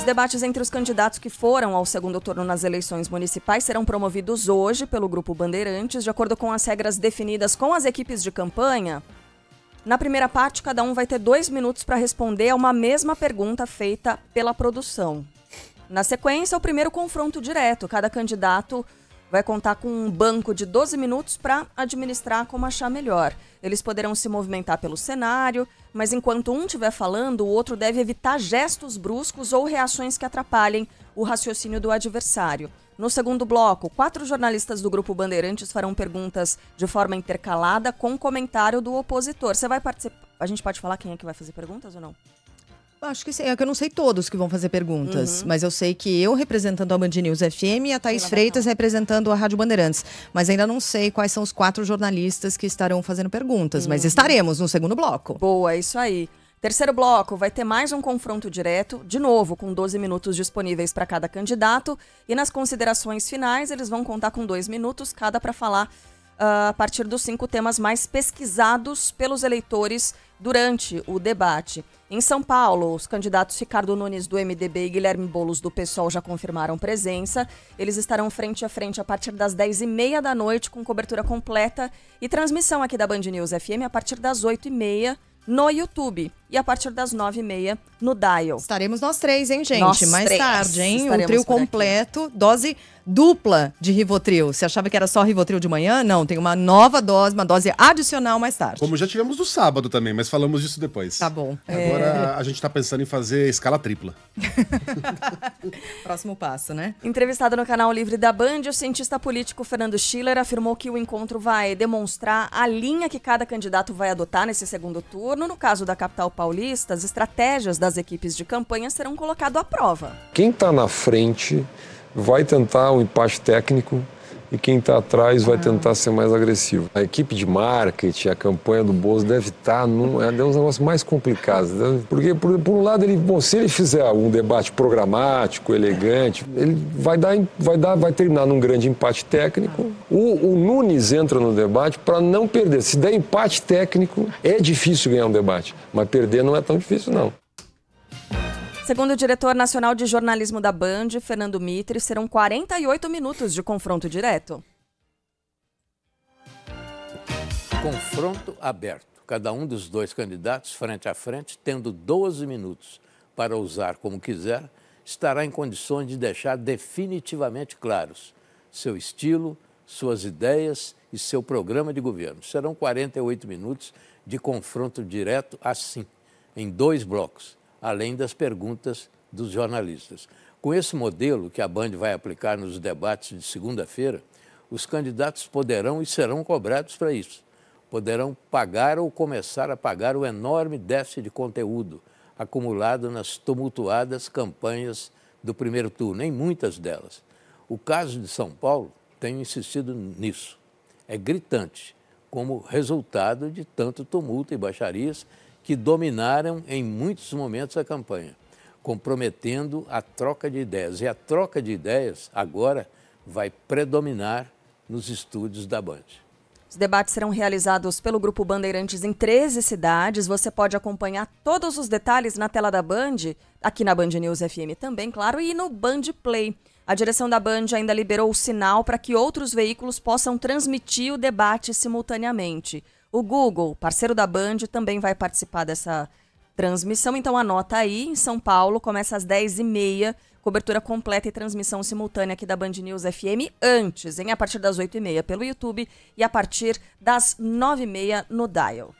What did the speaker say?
Os debates entre os candidatos que foram ao segundo turno nas eleições municipais serão promovidos hoje pelo Grupo Bandeirantes, de acordo com as regras definidas com as equipes de campanha. Na primeira parte, cada um vai ter dois minutos para responder a uma mesma pergunta feita pela produção. Na sequência, o primeiro confronto direto. Cada candidato vai contar com um banco de 12 minutos para administrar como achar melhor. Eles poderão se movimentar pelo cenário, mas enquanto um estiver falando, o outro deve evitar gestos bruscos ou reações que atrapalhem o raciocínio do adversário. No segundo bloco, quatro jornalistas do Grupo Bandeirantes farão perguntas de forma intercalada com comentário do opositor. Você vai participar? A gente pode falar quem é que vai fazer perguntas ou não? Acho que sim É que eu não sei todos que vão fazer perguntas, uhum. mas eu sei que eu representando a Band News FM e a Thaís Freitas representando a Rádio Bandeirantes. Mas ainda não sei quais são os quatro jornalistas que estarão fazendo perguntas, uhum. mas hum. estaremos no segundo bloco. Boa, isso aí. Terceiro bloco, vai ter mais um confronto direto, de novo, com 12 minutos disponíveis para cada candidato. E nas considerações finais, eles vão contar com dois minutos cada para falar ah, a partir dos cinco temas mais pesquisados pelos eleitores durante o debate. Em São Paulo, os candidatos Ricardo Nunes do MDB e Guilherme Bolos do PSOL já confirmaram presença. Eles estarão frente a frente a partir das 10h30 da noite, com cobertura completa e transmissão aqui da Band News FM a partir das 8h30 no YouTube e a partir das nove e meia no Dial. Estaremos nós três, hein, gente? Nós Mais três. tarde, hein? Estaremos o trio completo, aqui. dose dupla de Rivotril. Você achava que era só Rivotril de manhã? Não, tem uma nova dose, uma dose adicional mais tarde. Como já tivemos no sábado também, mas falamos disso depois. Tá bom. Agora é... a gente está pensando em fazer escala tripla. Próximo passo, né? Entrevistado no canal Livre da Band, o cientista político Fernando Schiller afirmou que o encontro vai demonstrar a linha que cada candidato vai adotar nesse segundo turno. No caso da capital Paulista, as estratégias das equipes de campanha serão colocadas à prova. Quem está na frente vai tentar o um empate técnico e quem está atrás vai ah. tentar ser mais agressivo. A equipe de marketing, a campanha do Bozo deve estar tá num, é um dos negócios mais complicados, né? porque por, por, um lado ele, bom, se ele fizer um debate programático, elegante, ele vai dar, vai dar, vai terminar num grande empate técnico. O, o Nunes entra no debate para não perder. Se der empate técnico, é difícil ganhar um debate, mas perder não é tão difícil não. Segundo o diretor nacional de jornalismo da Band, Fernando Mitre, serão 48 minutos de confronto direto. Confronto aberto. Cada um dos dois candidatos, frente a frente, tendo 12 minutos para usar como quiser, estará em condições de deixar definitivamente claros seu estilo, suas ideias e seu programa de governo. Serão 48 minutos de confronto direto assim, em dois blocos além das perguntas dos jornalistas. Com esse modelo que a Band vai aplicar nos debates de segunda-feira, os candidatos poderão e serão cobrados para isso. Poderão pagar ou começar a pagar o enorme déficit de conteúdo acumulado nas tumultuadas campanhas do primeiro turno, em muitas delas. O caso de São Paulo tem insistido nisso. É gritante como resultado de tanto tumulto e baixarias que dominaram em muitos momentos a campanha, comprometendo a troca de ideias. E a troca de ideias agora vai predominar nos estúdios da Band. Os debates serão realizados pelo Grupo Bandeirantes em 13 cidades. Você pode acompanhar todos os detalhes na tela da Band, aqui na Band News FM também, claro, e no Band Play. A direção da Band ainda liberou o sinal para que outros veículos possam transmitir o debate simultaneamente. O Google, parceiro da Band, também vai participar dessa transmissão. Então anota aí, em São Paulo, começa às 10h30, cobertura completa e transmissão simultânea aqui da Band News FM antes, hein? A partir das 8h30 pelo YouTube e a partir das 9h30 no Dial.